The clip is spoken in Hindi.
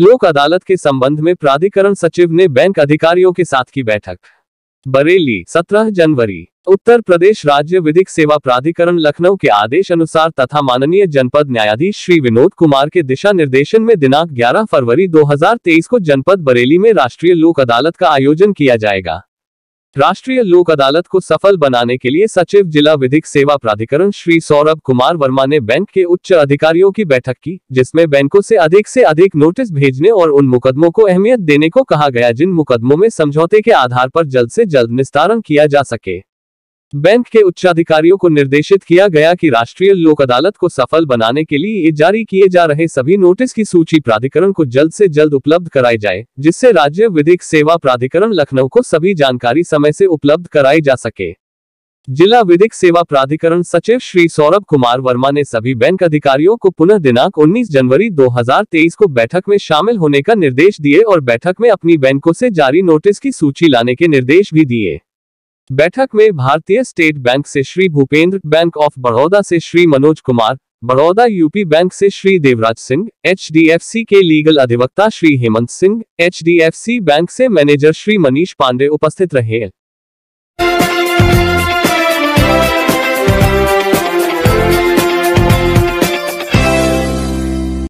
लोक अदालत के संबंध में प्राधिकरण सचिव ने बैंक अधिकारियों के साथ की बैठक बरेली 17 जनवरी उत्तर प्रदेश राज्य विधिक सेवा प्राधिकरण लखनऊ के आदेश अनुसार तथा माननीय जनपद न्यायाधीश श्री विनोद कुमार के दिशा निर्देशन में दिनांक 11 फरवरी 2023 को जनपद बरेली में राष्ट्रीय लोक अदालत का आयोजन किया जाएगा राष्ट्रीय लोक अदालत को सफल बनाने के लिए सचिव जिला विधिक सेवा प्राधिकरण श्री सौरभ कुमार वर्मा ने बैंक के उच्च अधिकारियों की बैठक की जिसमें बैंकों से अधिक से अधिक नोटिस भेजने और उन मुकदमों को अहमियत देने को कहा गया जिन मुकदमों में समझौते के आधार पर जल्द से जल्द निस्तारण किया जा सके बैंक के उच्चाधिकारियों को निर्देशित किया गया कि राष्ट्रीय लोक अदालत को सफल बनाने के लिए जारी किए जा रहे सभी नोटिस की सूची प्राधिकरण को जल्द से जल्द उपलब्ध कराई जाए जिससे राज्य विधिक सेवा प्राधिकरण लखनऊ को सभी जानकारी समय से उपलब्ध कराई जा सके जिला विधिक सेवा प्राधिकरण सचिव श्री सौरभ कुमार वर्मा ने सभी बैंक अधिकारियों को पुनः दिनांक 19 जनवरी 2023 को बैठक में शामिल होने का निर्देश दिए और बैठक में अपनी बैंकों से जारी नोटिस की सूची लाने के निर्देश भी दिए बैठक में भारतीय स्टेट बैंक से श्री भूपेंद्र बैंक ऑफ बड़ौदा से श्री मनोज कुमार बड़ौदा यूपी बैंक से श्री देवराज सिंह एचडीएफसी के लीगल अधिवक्ता श्री हेमंत सिंह एचडीएफसी बैंक से मैनेजर श्री मनीष पांडे उपस्थित रहे